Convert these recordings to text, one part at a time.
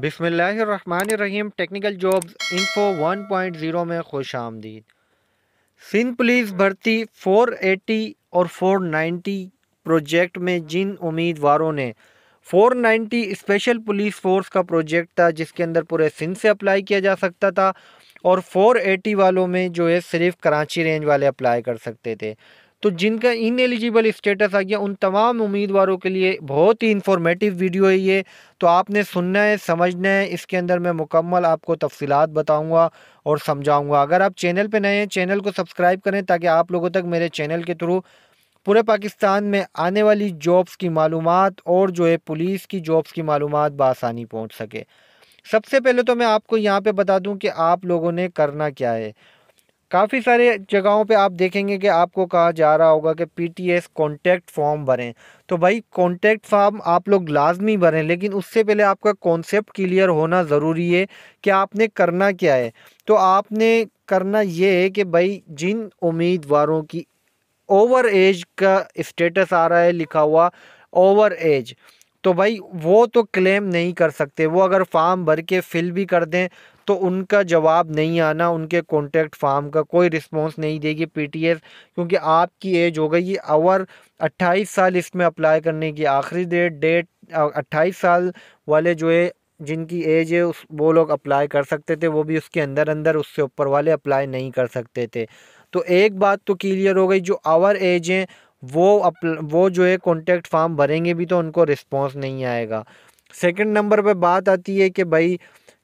बिसमीम technical jobs info 1.0 में खुश आमदीद सिंध पुलिस भर्ती 480 और 490 प्रोजेक्ट में जिन उम्मीदवारों ने 490 स्पेशल पुलिस फोर्स का प्रोजेक्ट था जिसके अंदर पूरे सिंध से अप्लाई किया जा सकता था और 480 वालों में जो है सिर्फ कराची रेंज वाले अप्लाई कर सकते थे तो जिनका इन एलिजिबल स्टेटस आ गया उन तमाम उम्मीदवारों के लिए बहुत ही इन्फॉर्मेटिव वीडियो है ये तो आपने सुनना है समझना है इसके अंदर मैं मुकम्मल आपको तफसीत बताऊँगा और समझाऊँगा अगर आप चैनल पर नए हैं चैनल को सब्सक्राइब करें ताकि आप लोगों तक मेरे चैनल के थ्रू पूरे पाकिस्तान में आने वाली जॉब्स की मालूम और जो है पुलिस की जॉब्स की मालूम बसानी पहुँच सके सबसे पहले तो मैं आपको यहाँ पे बता दूँ कि आप लोगों ने करना क्या है काफ़ी सारे जगहों पे आप देखेंगे कि आपको कहा जा रहा होगा कि पीटीएस कॉन्टैक्ट फॉर्म भरें तो भाई कॉन्टैक्ट फॉर्म आप लोग लाजमी भरें लेकिन उससे पहले आपका कॉन्सेप्ट क्लियर होना ज़रूरी है कि आपने करना क्या है तो आपने करना ये है कि भाई जिन उम्मीदवारों की ओवर एज का स्टेटस आ रहा है लिखा हुआ ओवर एज तो भाई वो तो क्लेम नहीं कर सकते वो अगर फार्म भर के फिल भी कर दें तो उनका जवाब नहीं आना उनके कॉन्टैक्ट फार्म का कोई रिस्पांस नहीं देगी पीटीएस क्योंकि आपकी एज हो गई और 28 साल इसमें अप्लाई करने की आखिरी डेट डेट 28 साल वाले जो है जिनकी एज है उस वो लोग अप्लाई कर सकते थे वो भी उसके अंदर अंदर उससे ऊपर वाले अप्लाई नहीं कर सकते थे तो एक बात तो क्लियर हो गई जो आवर एज हैं वो अप वो जो है कॉन्टेक्ट फार्म भरेंगे भी तो उनको रिस्पॉन्स नहीं आएगा सेकेंड नंबर पर बात आती है कि भाई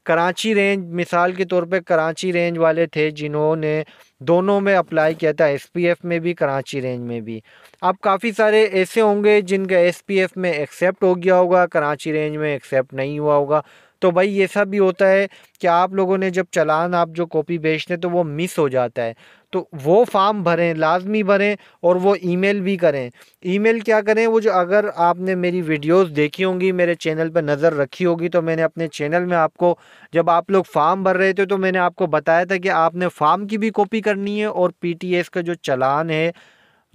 कराची रेंज मिसाल के तौर पे कराची रेंज वाले थे जिन्होंने दोनों में अप्लाई किया था एसपीएफ में भी कराची रेंज में भी अब काफ़ी सारे ऐसे होंगे जिनका एसपीएफ में एक्सेप्ट हो गया होगा कराची रेंज में एक्सेप्ट नहीं हुआ होगा तो भाई ये सब भी होता है कि आप लोगों ने जब चलान आप जो कॉपी बेचते तो वो मिस हो जाता है तो वो फॉर्म भरें लाजमी भरें और वो ईमेल भी करें ईमेल क्या करें वो जो अगर आपने मेरी वीडियोस देखी होंगी मेरे चैनल पर नज़र रखी होगी तो मैंने अपने चैनल में आपको जब आप लोग फॉर्म भर रहे थे तो मैंने आपको बताया था कि आपने फॉर्म की भी कॉपी करनी है और पी का जो चलान है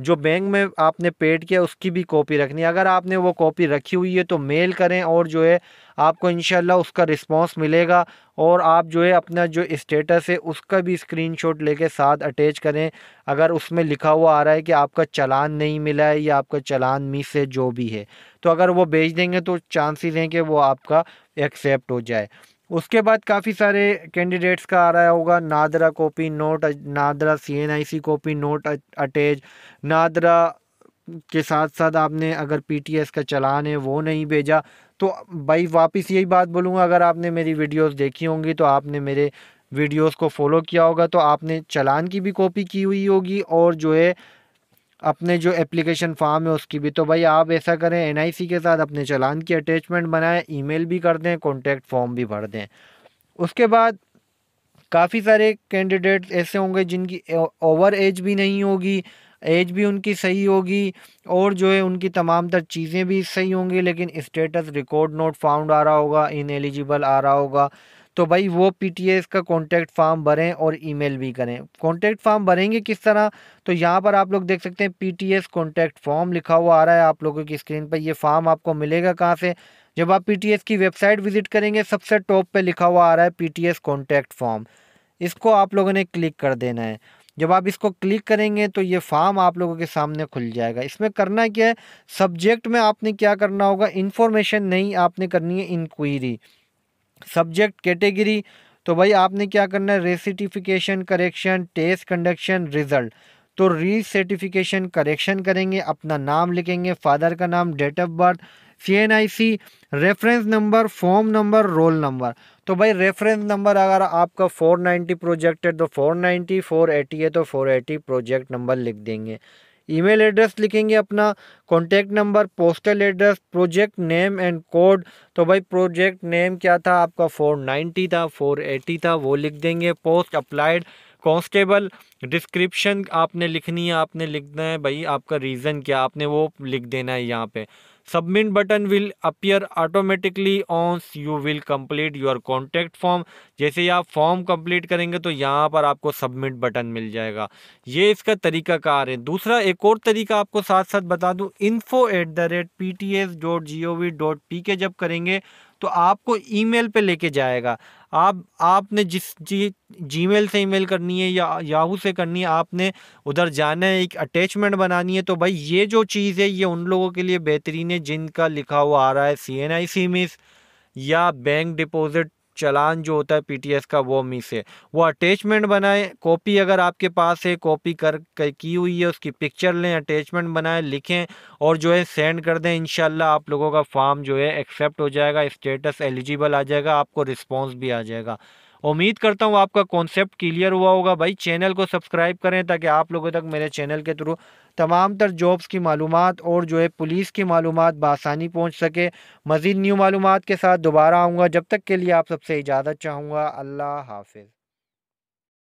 जो बैंक में आपने पेड किया उसकी भी कॉपी रखनी है अगर आपने वो कॉपी रखी हुई है तो मेल करें और जो है आपको इन उसका रिस्पांस मिलेगा और आप जो है अपना जो स्टेटस है उसका भी स्क्रीनशॉट लेके साथ अटैच करें अगर उसमें लिखा हुआ आ रहा है कि आपका चलान नहीं मिला है या आपका चलान मिस है जो भी है तो अगर वो भेज देंगे तो चांसेस हैं कि वो आपका एक्सेप्ट हो जाए उसके बाद काफ़ी सारे कैंडिडेट्स का आ रहा होगा NADRA copy not NADRA CNIC copy not attach NADRA के साथ साथ आपने अगर पीटीएस का चलान है वो नहीं भेजा तो भाई वापस यही बात बोलूँगा अगर आपने मेरी वीडियोस देखी होंगी तो आपने मेरे वीडियोस को फॉलो किया होगा तो आपने चलान की भी कॉपी की हुई होगी और जो है अपने जो एप्लीकेशन फॉर्म है उसकी भी तो भाई आप ऐसा करें एनआईसी के साथ अपने चलान की अटैचमेंट बनाएं ईमेल भी कर दें कॉन्टैक्ट फॉर्म भी भर दें उसके बाद काफ़ी सारे कैंडिडेट ऐसे होंगे जिनकी ओवर एज भी नहीं होगी एज भी उनकी सही होगी और जो है उनकी तमाम तर चीज़ें भी सही होंगी लेकिन स्टेटस रिकॉर्ड नोट फाउंड आ रहा होगा इन एलिजिबल आ रहा होगा तो भाई वो पी का कॉन्टैक्ट फॉर्म भरें और ईमेल भी करें कॉन्टैक्ट फॉर्म भरेंगे किस तरह तो यहाँ पर आप लोग देख सकते हैं पी टी कॉन्टैक्ट फॉर्म लिखा हुआ आ रहा है आप लोगों की स्क्रीन पर ये फॉर्म आपको मिलेगा कहाँ से जब आप पी की वेबसाइट विजिट करेंगे सबसे टॉप पर लिखा हुआ आ रहा है पी कॉन्टैक्ट फॉर्म इसको आप लोगों ने क्लिक कर देना है जब आप इसको क्लिक करेंगे तो ये फॉर्म आप लोगों के सामने खुल जाएगा इसमें करना क्या है सब्जेक्ट में आपने क्या करना होगा इन्फॉर्मेशन नहीं आपने करनी है इंक्वायरी सब्जेक्ट कैटेगरी तो भाई आपने क्या करना है recertification correction test conduction result तो रीसर्टिफिकेशन करेक्शन करेंगे अपना नाम लिखेंगे फादर का नाम date of birth C N I C reference number form number roll number तो भाई रेफरेंस नंबर अगर आपका 490 प्रोजेक्ट है तो 490 480 है तो 480 प्रोजेक्ट नंबर लिख देंगे ईमेल एड्रेस लिखेंगे अपना contact number postal address project name and code तो भाई प्रोजेक्ट नेम क्या था आपका फोर नाइन्टी था फोर एटी था वो लिख देंगे पोस्ट अप्लाइड कॉन्स्टेबल डिस्क्रिप्शन आपने लिखनी है आपने लिखना है भाई आपका रीज़न क्या आपने वो लिख देना है यहाँ पे submit button will appear automatically once you will complete your contact form जैसे ही आप फॉर्म complete करेंगे तो यहाँ पर आपको सबमिट बटन मिल जाएगा ये इसका तरीका कार है दूसरा एक और तरीका आपको साथ साथ बता दूँ info at the rate P T S dot G O V dot P K जब करेंगे तो आपको ईमेल पे लेके जाएगा आप आपने जिस जी जीमेल से ईमेल करनी है या याहू से करनी है आपने उधर जाना है एक अटैचमेंट बनानी है तो भाई ये जो चीज़ है ये उन लोगों के लिए बेहतरीन है जिनका लिखा हुआ आ रहा है C N I C miss या बैंक डिपॉजिट चलान जो होता है पीटीएस का वो मिस है वो अटैचमेंट बनाएं कॉपी अगर आपके पास है कॉपी कर, की हुई है उसकी पिक्चर लें अटैचमेंट बनाएं लिखें और जो है सेंड कर दें इन आप लोगों का फॉर्म जो है एक्सेप्ट हो जाएगा स्टेटस एलिजिबल आ जाएगा आपको रिस्पॉन्स भी आ जाएगा उम्मीद करता हूँ आपका कॉन्सेप्ट क्लियर हुआ होगा भाई चैनल को सब्सक्राइब करें ताकि आप लोगों तक मेरे चैनल के थ्रू तमाम तर जॉब्स की मालूम और जो है पुलिस की मालूम बसानी पहुँच सके मज़ीद न्यू मालूम के साथ दोबारा आऊँगा जब तक के लिए आप सबसे इजाज़त चाहूँगा अल्लाह हाफिज़